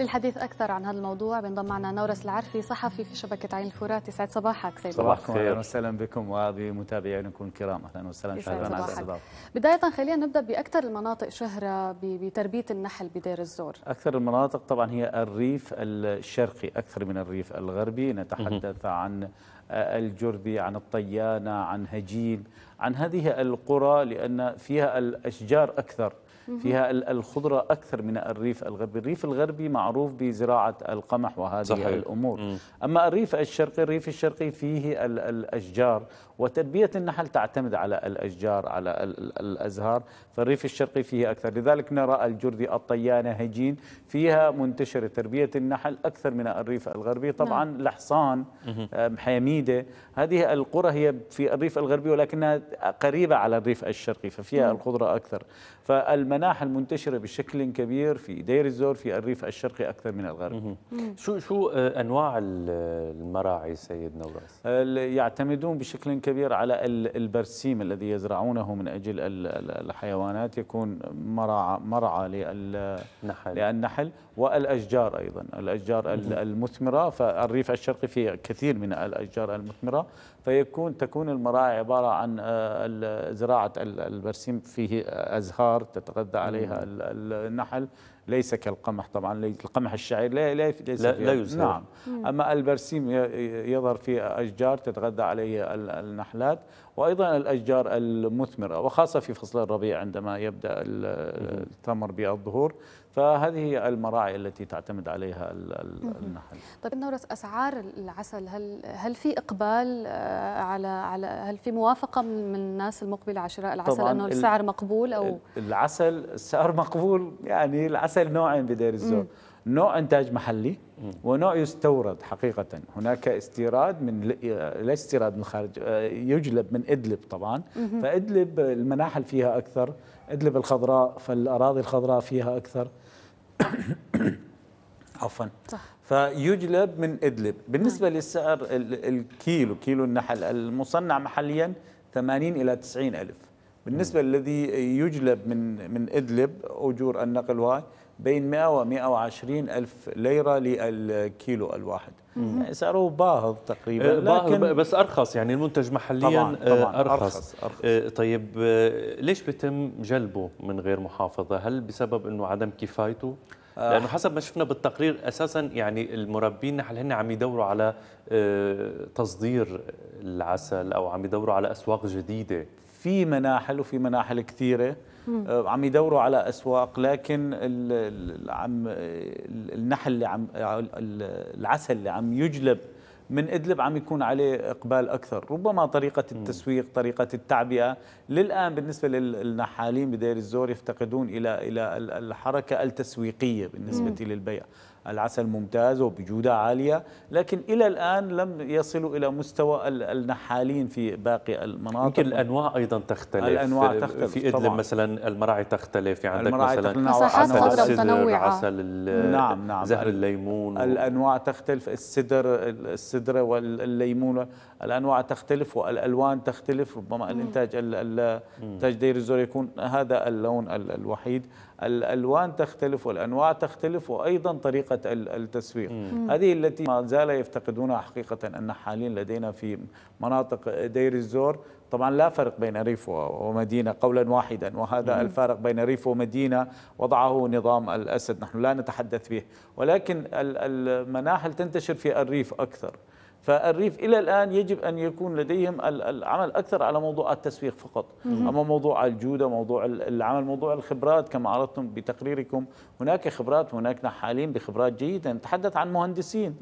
للحديث أكثر عن هذا الموضوع بنضم معنا نورس العرفي صحفي في شبكة عين الفرات يسعد صباحك سيد صباح الخير أهلا وسهلا بكم وبمتابعينكم الكرام أهلا وسهلا شهرا على بداية خلينا نبدأ بأكثر المناطق شهرة بتربية النحل بدير الزور أكثر المناطق طبعا هي الريف الشرقي أكثر من الريف الغربي نتحدث عن آه، الجربي عن الطيانة عن هجين عن هذه القرى لأن فيها الأشجار أكثر فيها الخضرة أكثر من الريف الغربي الريف الغربي معروف بزراعة القمح وهذه صحيح. الأمور أما الريف الشرقي الريف الشرقي فيه الأشجار وتربيه النحل تعتمد على الأشجار على الأزهار فالريف الشرقي فيه أكثر لذلك نرى الجردي الطيانة هجين فيها منتشرة تربية النحل أكثر من الريف الغربي نعم. طبعا الحصان لحصان آه، حميدة هذه القرى هي في الريف الغربي ولكنها قريبة على الريف الشرقي ففيها نعم. الخضرة أكثر فالمناحل منتشرة بشكل كبير في دير الزور في الريف الشرقي أكثر من الغربي شو شو آه، أنواع المراعي سيد نوراس يعتمدون بشكل كبير على البرسيم الذي يزرعونه من أجل الحيوانات يكون مرعى, مرعى للنحل, للنحل والأشجار أيضا الأشجار المثمرة فالريف الشرقي فيه كثير من الأشجار المثمرة فيكون تكون المراعي عبارة عن آه، زراعة البرسيم فيه أزهار تتغذى عليها النحل ليس كالقمح طبعا القمح الشعير لا لا ليس لا, لا يزهر نعم مم. اما البرسيم يظهر في اشجار تتغذى عليه النحلات وايضا الاشجار المثمره وخاصه في فصل الربيع عندما يبدا التمر بالظهور فهذه المراعي التي تعتمد عليها النحل طيب نورس اسعار العسل هل هل في اقبال آه، على على هل في موافقه من الناس المقبله على شراء العسل انه السعر مقبول او العسل السعر مقبول يعني العسل نوعين بدير الزور نوع انتاج محلي ونوع يستورد حقيقه هناك استيراد من لا استيراد من خارج آه، يجلب من ادلب طبعا فادلب المناحل فيها اكثر إدلب الخضراء فالأراضي الخضراء فيها أكثر عفوا صح. فيجلب من إدلب بالنسبة نعم. للسعر الكيلو كيلو النحل المصنع محليا 80 إلى 90 ألف بالنسبة مم. للذي يجلب من من إدلب أجور النقل وهاي بين 100 و 120 ألف ليرة للكيلو الواحد يعني سعره باهظ تقريبا آه، لكن بس أرخص يعني المنتج محليا طبعاً آه، طبعاً أرخص, أرخص. أرخص. آه، طيب ليش بيتم جلبه من غير محافظة هل بسبب أنه عدم كفايته لانه حسب ما شفنا بالتقرير اساسا يعني المربين نحل هن عم يدوروا على تصدير العسل او عم يدوروا على اسواق جديده في مناحل وفي مناحل كثيره آه، عم يدوروا على اسواق لكن ال عم النحل اللي عم العسل اللي عم يجلب من ادلب عم يكون عليه اقبال اكثر، ربما طريقه التسويق، طريقه التعبئه، للان بالنسبه للنحالين بدير الزور يفتقدون الى الى الحركه التسويقيه بالنسبه للبيع، العسل ممتاز وبجودة عالية لكن إلى الآن لم يصلوا إلى مستوى النحالين في باقي المناطق يمكن الأنواع أيضا تختلف الأنواع تختلف في إدلب طبعا. مثلا المراعي تختلف في عندك مثلا عسل السدر عسل نعم نعم زهر الليمون الأنواع تختلف السدر السدرة والليمون الأنواع تختلف والألوان تختلف ربما الإنتاج الإنتاج دير الزور يكون هذا اللون الوحيد الألوان تختلف والأنواع تختلف وأيضا طريقة التسويق مم. هذه التي ما زال يفتقدونها حقيقة ان حاليا لدينا في مناطق دير الزور طبعا لا فرق بين ريف ومدينة قولا واحدا وهذا مم. الفارق بين ريف ومدينة وضعه نظام الأسد نحن لا نتحدث به ولكن المناحل تنتشر في الريف أكثر فالريف الى الان يجب ان يكون لديهم العمل اكثر على موضوع التسويق فقط، اما موضوع الجوده، موضوع العمل، موضوع الخبرات كما عرضتم بتقريركم، هناك خبرات هناك نحالين بخبرات جيده، نتحدث عن مهندسين،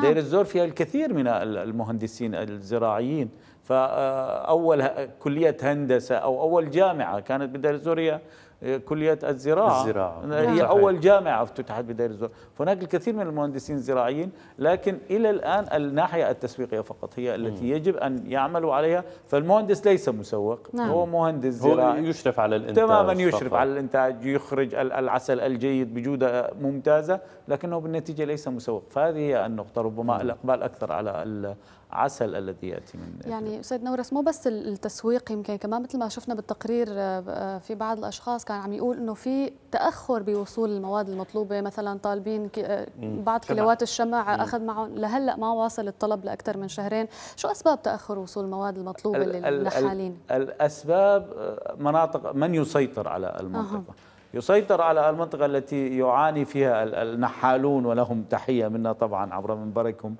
دير الزور فيها الكثير من المهندسين الزراعيين، فاول كليه هندسه او اول جامعه كانت بدير الزور هي آه، كليات الزراعه, الزراعة. نعم. هي اول جامعه افتتحت بدير الزراعه فهناك الكثير من المهندسين الزراعيين لكن الى الان الناحيه التسويقيه فقط هي التي م. يجب ان يعملوا عليها فالمهندس ليس مسوق نعم. هو مهندس زراعي هو يشرف على الانتاج تماما يشرف على الانتاج يخرج العسل الجيد بجوده ممتازه لكنه بالنتيجه ليس مسوق فهذه هي النقطه ربما م. نعم. الاقبال اكثر على عسل الذي ياتي من يعني استاذ نورس مو بس التسويق يمكن كمان مثل ما شفنا بالتقرير آه، آه، في بعض الاشخاص كان عم يقول انه في تاخر بوصول المواد المطلوبه مثلا طالبين آه، بعض كيلوات الشمع اخذ معهم لهلا ما واصل الطلب لاكثر من شهرين شو اسباب تاخر وصول المواد المطلوبه للحالين الاسباب آه، مناطق من يسيطر على المنطقه أه. يسيطر على المنطقة التي يعاني فيها النحالون ولهم تحية منا طبعا عبر منبركم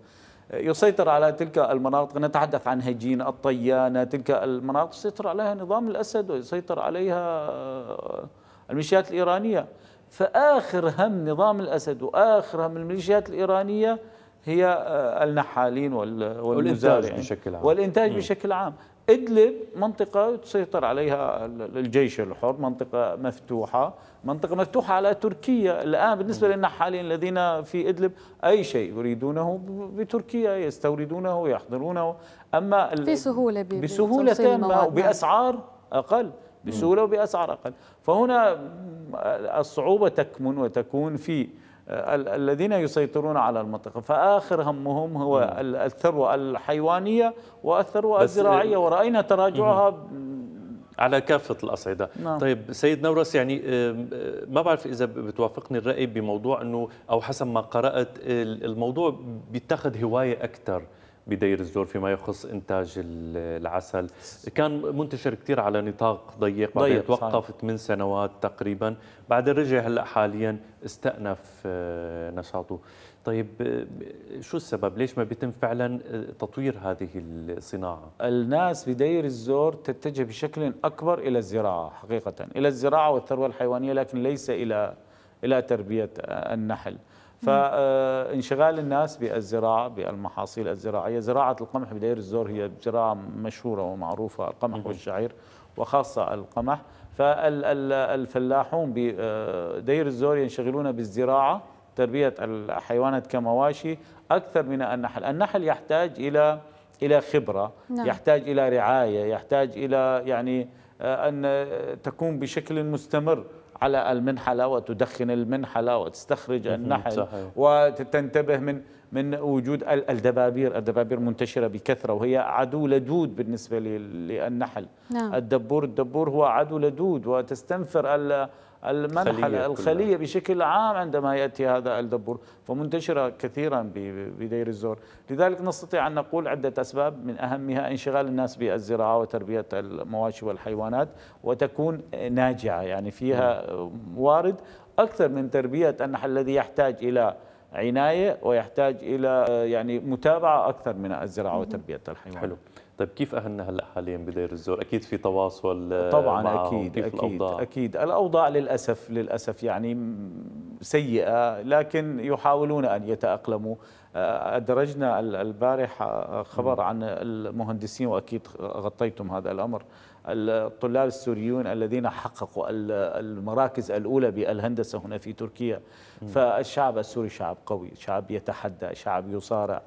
يسيطر على تلك المناطق نتحدث عن هجين الطيانة تلك المناطق يسيطر عليها نظام الأسد ويسيطر عليها آه، الميليشيات الإيرانية فآخر هم نظام الأسد وآخر هم الميليشيات الإيرانية هي آه، النحالين والإنتاج بشكل عام والإنتاج بشكل عام إدلب منطقة تسيطر عليها الجيش الحر منطقة مفتوحة منطقة مفتوحة على تركيا الآن بالنسبة للنحالين الذين في إدلب أي شيء يريدونه بتركيا يستوردونه ويحضرونه أما بسهولة بسهولة تامة وبأسعار أقل بسهولة وبأسعار أقل فهنا الصعوبة تكمن وتكون في آه، الذين يسيطرون على المنطقة فآخر همهم هو الثروة الحيوانية والثروة آه، الزراعية ورأينا تراجعها على كافة الأصعدة نعم. طيب سيد نورس يعني آه، ما بعرف إذا بتوافقني الرأي بموضوع أنه أو حسب ما قرأت الموضوع بيتخذ هواية أكثر بدير الزور فيما يخص انتاج العسل كان منتشر كثير على نطاق ضيق بعدين توقف ثمان سنوات تقريبا بعدين رجع هلا حاليا استأنف آه، نشاطه طيب آه، شو السبب ليش ما بيتم فعلا آه، تطوير هذه الصناعه الناس بدير الزور تتجه بشكل اكبر الى الزراعه حقيقه الى الزراعه والثروه الحيوانيه لكن ليس الى الى تربيه النحل فانشغال آه، الناس بالزراعه بالمحاصيل الزراعيه زراعه القمح بدير الزور هي زراعه مشهوره ومعروفه القمح والشعير وخاصه القمح فالفلاحون بدير آه، الزور ينشغلون بالزراعه تربيه الحيوانات كمواشي اكثر من النحل النحل يحتاج الى الى خبره نعم. يحتاج الى رعايه يحتاج الى يعني آه، ان تكون بشكل مستمر على المنحله وتدخن المنحله وتستخرج النحل صحيح. وتنتبه من من وجود الدبابير، الدبابير منتشره بكثره وهي عدو لدود بالنسبه للنحل. نعم. الدبور الدبور هو عدو لدود وتستنفر المنحل الخلية بشكل عام عندما يأتي هذا الدبور فمنتشرة كثيرا بدير الزور لذلك نستطيع أن نقول عدة أسباب من أهمها انشغال الناس بالزراعة وتربية المواشي والحيوانات وتكون ناجعة يعني فيها وارد أكثر من تربية النحل الذي يحتاج إلى عناية ويحتاج إلى يعني متابعة أكثر من الزراعة وتربية الحيوانات حلو. طيب كيف اهلنا هلا حاليا بدير الزور؟ اكيد في تواصل آه، طبعا معهم. اكيد كيف اكيد الأوضاع؟ اكيد الاوضاع للاسف للاسف يعني سيئه لكن يحاولون ان يتاقلموا آه، ادرجنا البارحه خبر عن المهندسين واكيد غطيتم هذا الامر الطلاب السوريون الذين حققوا المراكز الأولى بالهندسة هنا في تركيا فالشعب السوري شعب قوي شعب يتحدى شعب يصارع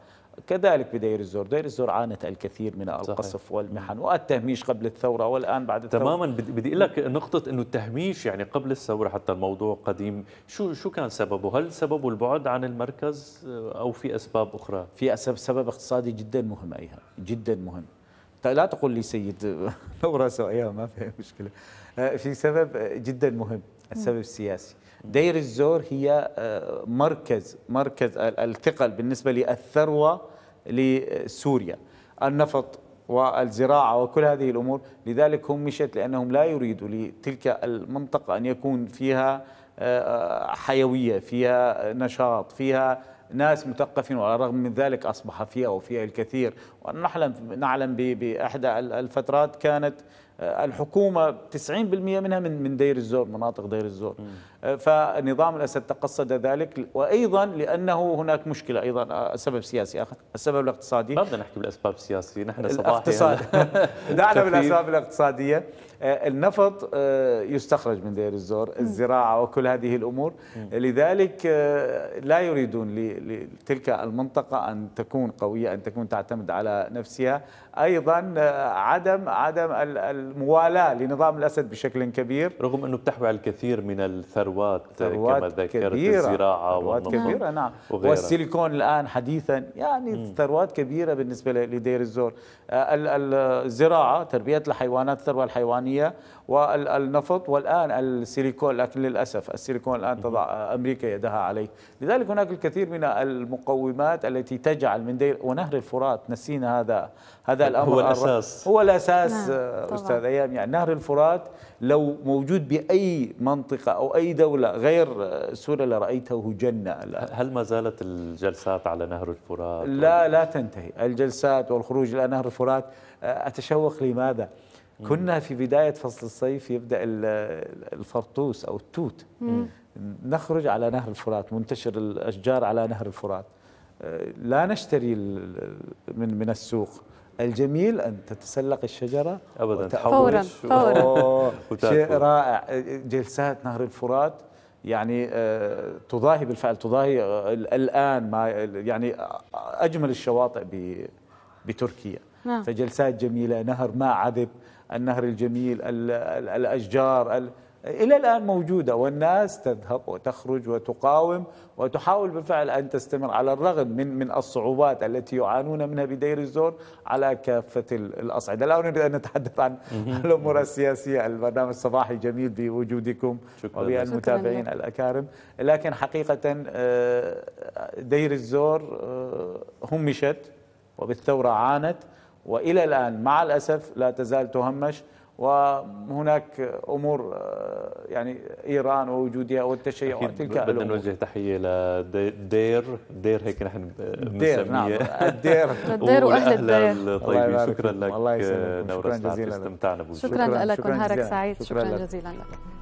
كذلك بدير الزور دير الزور عانت الكثير من القصف والمحن والتهميش قبل الثورة والآن بعد الثورة تماما بدي أقول لك نقطة أنه التهميش يعني قبل الثورة حتى الموضوع قديم شو شو كان سببه هل سببه البعد عن المركز أو في أسباب أخرى في أسباب سبب اقتصادي جدا مهم أيها جدا مهم لا تقول لي سيد ثورة سوية ما في مشكلة آه، في سبب جدا مهم السبب السياسي دير الزور هي آه، مركز مركز الثقل بالنسبة للثروة لسوريا النفط والزراعة وكل هذه الأمور لذلك هم مشت لأنهم لا يريدوا لتلك المنطقة أن يكون فيها آه، آه، حيوية فيها نشاط فيها ناس مثقفين وعلى الرغم من ذلك أصبح فيها وفيها الكثير ونحلم نعلم باحدى الفترات كانت آه، الحكومه 90% منها من من دير الزور مناطق دير الزور آه، فنظام الاسد تقصد ذلك وايضا لانه هناك مشكله ايضا آه، سبب سياسي اخر السبب الاقتصادي ما بدنا نحكي بالاسباب السياسيه نحن الاقتصاد دعنا بالاسباب الاقتصاديه النفط يستخرج من دير الزور الزراعه وكل هذه الامور لذلك لا يريدون لتلك المنطقه ان تكون قويه ان تكون تعتمد على نفسها ايضا آه، عدم عدم الموالاه لنظام الاسد بشكل كبير رغم انه بتحوي على الكثير من الثروات آه، ثروات كما ذكرت كبيرة الزراعه ثروات كبيره نعم وغيرها. والسيليكون الان حديثا يعني م. ثروات كبيره بالنسبه لدير الزور آه، الزراعه تربيه الحيوانات الثروه الحيوانيه والنفط والان السيليكون لكن للاسف السيليكون الان تضع امريكا يدها عليه لذلك هناك الكثير من المقومات التي تجعل من دير ونهر الفرات نسينا سنين هذا هذا الامر هو الاساس هو الاساس نعم. استاذ ايام يعني نهر الفرات لو موجود باي منطقه او اي دوله غير سوريا لرايته جنه الآن. هل ما زالت الجلسات على نهر الفرات لا لا تنتهي الجلسات والخروج الى نهر الفرات آه، اتشوق لماذا كنا في بدايه فصل الصيف يبدا الفرطوس او التوت مم. نخرج على نهر الفرات منتشر الاشجار على نهر الفرات لا نشتري من من السوق الجميل ان تتسلق الشجره ابدا فورا فورا شيء رائع جلسات نهر الفرات يعني آه، تضاهي بالفعل تضاهي آه، الان ما يعني آه، اجمل الشواطئ بتركيا نعم. فجلسات جميله نهر ماء عذب النهر الجميل الاشجار الى الان موجوده والناس تذهب وتخرج وتقاوم وتحاول بالفعل ان تستمر على الرغم من من الصعوبات التي يعانون منها بدير الزور على كافه الاصعده، لا اريد ان نتحدث عن الامور السياسيه، البرنامج الصباحي جميل بوجودكم وبالمتابعين الاكارم، لكن حقيقه آه، دير الزور همشت آه، وبالثوره عانت والى الان مع الاسف لا تزال تهمش وهناك امور آه، يعني ايران ووجودها والتشيع وتلك الامور بدنا نوجه تحيه لدير دير هيك نحن دير نعم الدير الدير واهل الدير طيب شكرا لك الله يسلمك شكرا جزيلا استمتعنا بوجودك شكرا لك ونهارك سعيد شكرا جزيلا لك